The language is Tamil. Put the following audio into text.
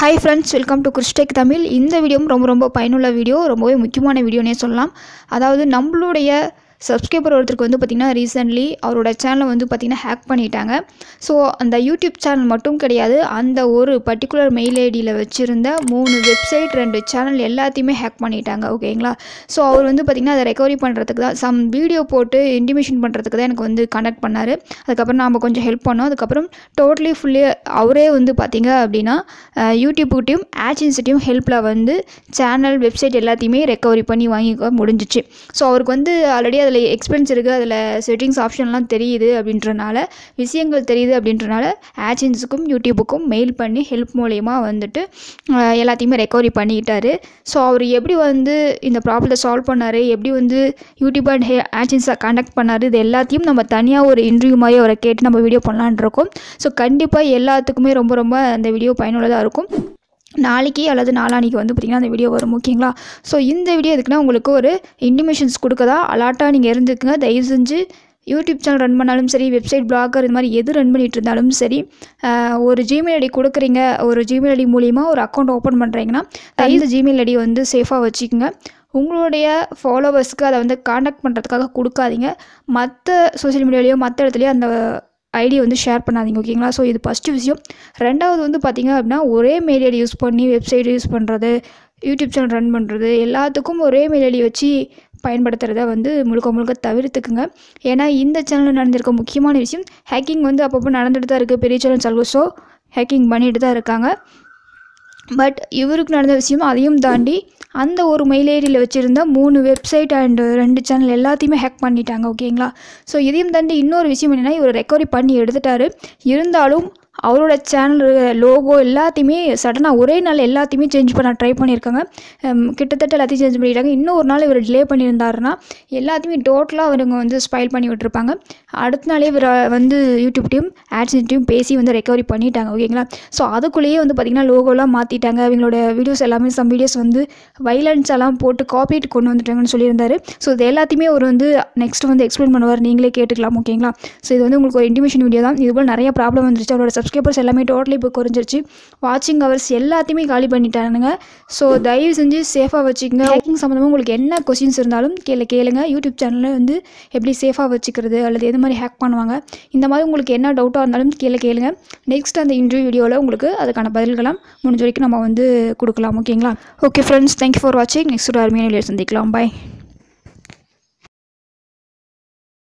hi friends welcome to Christech Tamil இந்த வீடியோவும் ரொம்ப ரொம்ப பயனுள்ள வீடியோ ரொம்பவே முக்கியமான வீடியோனே சொல்லலாம் அதாவது நம்மளுடைய சப்ஸ்கிரைபர் ஒருத்தருக்கு வந்து பார்த்திங்கன்னா ரீசெண்ட்லி அவரோட சேனலை வந்து பார்த்திங்கன்னா ஹேக் பண்ணிட்டாங்க ஸோ அந்த யூடியூப் சேனல் மட்டும் கிடையாது அந்த ஒரு பர்டிகுலர் மெயில் ஐடியில் வச்சுருந்த மூணு வெப்சைட் ரெண்டு சேனல் எல்லாத்தையுமே ஹேக் பண்ணிட்டாங்க ஓகேங்களா ஸோ அவர் வந்து பார்த்திங்கன்னா அதை ரெக்கவரி பண்ணுறதுக்கு தான் சம் வீடியோ போட்டு இன்டிமேஷன் பண்ணுறதுக்கு தான் எனக்கு வந்து கனெக்ட் பண்ணார் அதுக்கப்புறம் நாம் கொஞ்சம் ஹெல்ப் பண்ணோம் அதுக்கப்புறம் டோட்டலி ஃபுல்லி அவரே வந்து பார்த்திங்க அப்படின்னா யூடியூப்கிட்டையும் ஆட்சின்ஸ்கிட்டையும் ஹெல்ப்பில் வந்து சேனல் வெப்சைட் எல்லாத்தையுமே ரெக்கவரி பண்ணி வாங்கிக்க முடிஞ்சிச்சு ஸோ அவருக்கு வந்து ஆல்ரெடி அதில் எக்ஸ்பென்ஸ் இருக்குது அதில் செட்டிங்ஸ் ஆப்ஷன்லாம் தெரியுது அப்படின்றனால விஷயங்கள் தெரியுது அப்படின்றனால ஆட்சன்ஸுக்கும் யூடியூபுக்கும் மெயில் பண்ணி ஹெல்ப் மூலயமா வந்துட்டு எல்லாத்தையுமே ரெக்கவரி பண்ணிக்கிட்டார் ஸோ அவர் எப்படி வந்து இந்த ப்ராப்ளத்தை சால்வ் பண்ணார் எப்படி வந்து யூடியூப் அண்ட் ஹே ஆட்சன்ஸை கண்டக்ட் பண்ணார் இது எல்லாத்தையும் நம்ம தனியாக ஒரு இன்டர்வியூ மாதிரி அவரை கேட்டு நம்ம வீடியோ பண்ணலான் இருக்கோம் ஸோ கண்டிப்பாக எல்லாத்துக்குமே ரொம்ப ரொம்ப அந்த வீடியோ பயனுள்ளதாக இருக்கும் நாளைக்கு அல்லது நாளானிக்கு வந்து பார்த்திங்கன்னா அந்த வீடியோ வரும் ஓகேங்களா ஸோ இந்த வீடியோ எதுக்குன்னா உங்களுக்கு ஒரு இன்டிமேஷன்ஸ் கொடுக்கதா அலாட்டாக நீங்கள் இருந்துக்குங்க தயவு செஞ்சு யூடியூப் சேனல் ரன் பண்ணாலும் சரி வெப்சைட் பிளாகர் இது மாதிரி எது ரன் பண்ணிகிட்டு இருந்தாலும் சரி ஒரு ஜிமெயில் ஐடி கொடுக்குறீங்க ஒரு ஜிமெயில் ஐடி மூலிமா ஒரு அக்கௌண்ட் ஓப்பன் பண்ணுறீங்கன்னா தயவு ஜிமெயில் ஐடி வந்து சேஃபாக வச்சுக்கோங்க உங்களுடைய ஃபாலோவர்ஸ்க்கு அதை வந்து காண்டாக்ட் பண்ணுறதுக்காக கொடுக்காதீங்க மற்ற சோசியல் மீடியாலேயோ மற்ற இடத்துலையோ அந்த ஐடியை வந்து ஷேர் பண்ணாதீங்க ஓகேங்களா ஸோ இது ஃபஸ்ட்டு விஷயம் ரெண்டாவது வந்து பார்த்திங்க அப்படின்னா ஒரே மெயில் ஐடி யூஸ் பண்ணி வெப்சைட் யூஸ் பண்ணுறது யூடியூப் சேனல் ரன் பண்ணுறது எல்லாத்துக்கும் ஒரே மெயில் ஐடி வச்சு பயன்படுத்துகிறத வந்து முழுக்க முழுக்க தவிர்த்துக்குங்க ஏன்னா இந்த சேனலில் நடந்திருக்க முக்கியமான விஷயம் ஹேக்கிங் வந்து அப்பப்போ நடந்துகிட்டு தான் இருக்குது பெரிய சேனல் சல்வோ ஹேக்கிங் பண்ணிட்டு தான் இருக்காங்க பட் இவருக்கு நடந்த விஷயம் அதையும் தாண்டி அந்த ஒரு மெயில் ஐடியில் வச்சுருந்த மூணு வெப்சைட் அண்டு ரெண்டு சேனல் எல்லாத்தையுமே ஹேக் பண்ணிட்டாங்க ஓகேங்களா ஸோ இதையும் தாண்டி இன்னொரு விஷயம் என்னென்னா இவர் ரெக்கவரி பண்ணி எடுத்துட்டாரு இருந்தாலும் அவரோட சேனல் லோகோ எல்லாத்தையுமே சடனாக ஒரே நாள் எல்லாத்தையுமே சேஞ்ச் பண்ண ட்ரை பண்ணியிருக்காங்க கிட்டத்தட்ட எல்லாத்தையும் சேஞ்ச் பண்ணிட்டாங்க இன்னும் ஒரு நாள் இவர் டிலே பண்ணியிருந்தாருன்னா எல்லாத்தையுமே டோட்டலாக அவருங்க வந்து ஸ்பைல் பண்ணி விட்டுருப்பாங்க அடுத்த நாளே இவர் வந்து யூடியூப்டையும் ஆட்ஸ்டையும் பேசி வந்து ரெக்கவரி பண்ணிட்டாங்க ஓகேங்களா ஸோ அதுக்குள்ளேயே வந்து பார்த்திங்கன்னா லோகோலாம் மாற்றிட்டாங்க அவங்களோட வீடியோஸ் எல்லாமே சம் வீடியோஸ் வந்து வைலன்ஸ் எல்லாம் போட்டு காப்பிரைட் கொண்டு வந்துட்டாங்கன்னு சொல்லியிருந்தாரு ஸோ இது எல்லாத்தையுமே அவர் வந்து நெக்ஸ்ட் வந்து எக்ஸ்பிளைன் பண்ணுவார் நீங்களே கேட்டுக்கலாம் ஓகேங்களா ஸோ இது வந்து உங்களுக்கு ஒரு இன்டிமேஷன் வீடியோ தான் இதுபோல் நிறைய ப்ராப்ளம் வந்துருச்சு அவரோட சப்ஸ்கிரைபர்ஸ் எல்லாமே டோட்டலி இப்போ குறைஞ்சிருச்சு வாட்சிங் ஹவர்ஸ் எல்லாத்தையுமே காலி பண்ணிட்டானுங்க ஸோ தயவு செஞ்சு சேஃபாக வச்சுக்கோங்க ஹேக்கிங் சம்மந்தமாக உங்களுக்கு என்ன கொஷின்ஸ் இருந்தாலும் கேளு கேளுங்க யூடியூப் சேனலில் வந்து எப்படி சேஃபாக வச்சுக்கிறது அல்லது எது மாதிரி ஹேக் பண்ணுவாங்க இந்த மாதிரி உங்களுக்கு என்ன டவுட்டாக இருந்தாலும் கீழே கேளுங்க நெக்ஸ்ட் அந்த இன்டர்வியூ வீடியோவில் உங்களுக்கு அதுக்கான பதில்களாம் முடிஞ்ச வரைக்கும் நம்ம வந்து கொடுக்கலாம் ஓகேங்களா ஓகே ஃப்ரெண்ட்ஸ் தேங்க்யூ ஃபார் வாட்சிங் நெக்ஸ்ட் ஒரு அருமையான சந்திக்கலாம் பாய்